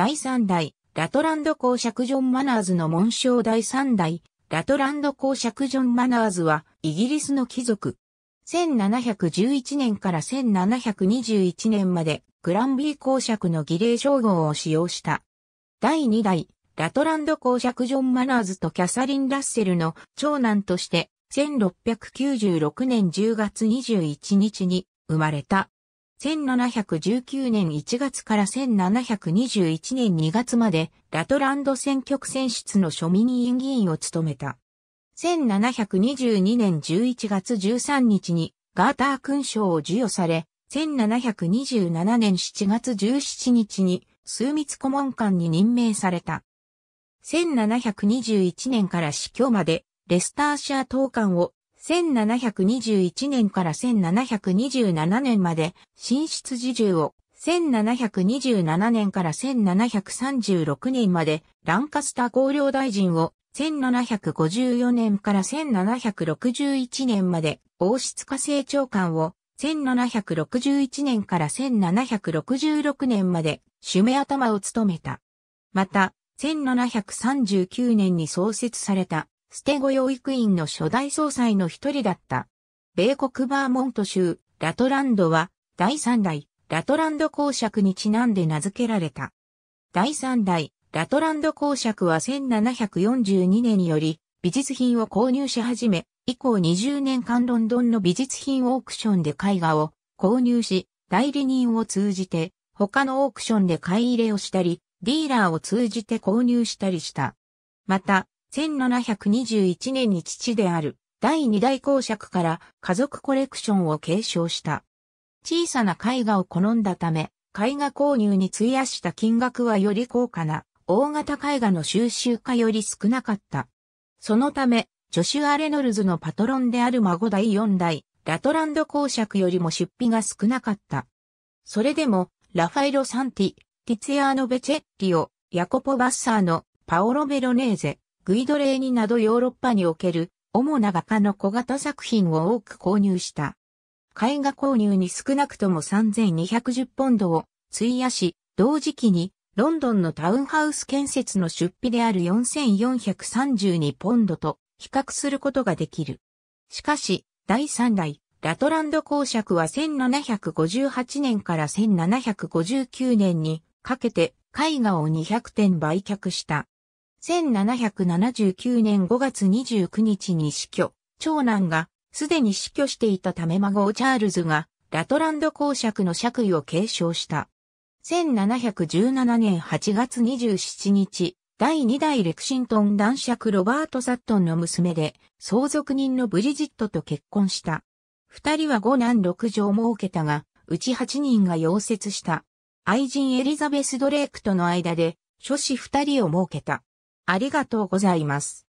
第3代、ラトランド公爵ジョン・マナーズの紋章第3代、ラトランド公爵ジョン・マナーズは、イギリスの貴族。1711年から1721年まで、グランビー公爵の儀礼称号を使用した。第2代、ラトランド公爵ジョン・マナーズとキャサリン・ラッセルの長男として、1696年10月21日に生まれた。1719年1月から1721年2月までラトランド選挙区選出の庶民委員議員を務めた。1722年11月13日にガーター勲章を授与され、1727年7月17日に枢密顧問官に任命された。1721年から死去までレスターシア党官を1721年から1727年まで、進出自重を、1727年から1736年まで、ランカスター公領大臣を、1754年から1761年まで、王室家政長官を、1761年から1766年まで、主目頭を務めた。また、1739年に創設されたステゴ養育院の初代総裁の一人だった。米国バーモント州、ラトランドは、第三代、ラトランド公爵にちなんで名付けられた。第三代、ラトランド公爵は1742年により、美術品を購入し始め、以降20年間ロンドンの美術品オークションで絵画を購入し、代理人を通じて、他のオークションで買い入れをしたり、ディーラーを通じて購入したりした。また、1721年に父である第二代公爵から家族コレクションを継承した。小さな絵画を好んだため、絵画購入に費やした金額はより高価な大型絵画の収集家より少なかった。そのため、ジョシュア・レノルズのパトロンである孫第四代、ラトランド公爵よりも出費が少なかった。それでも、ラファエロ・サンティ、ティツィアーノ・ベチェッリオ、ヤコポ・バッサーのパオロ・ベロネーゼ、グイドレーニなどヨーロッパにおける主な画家の小型作品を多く購入した。絵画購入に少なくとも3210ポンドを費やし、同時期にロンドンのタウンハウス建設の出費である4432ポンドと比較することができる。しかし、第3代、ラトランド公爵は1758年から1759年にかけて絵画を200点売却した。1779年5月29日に死去、長男がすでに死去していたため孫チャールズがラトランド公爵の爵位を継承した。1717年8月27日、第2代レクシントン男爵ロバート・サットンの娘で、相続人のブリジットと結婚した。二人は五男六女を設けたが、うち八人が溶接した。愛人エリザベス・ドレイクとの間で、諸子二人を設けた。ありがとうございます。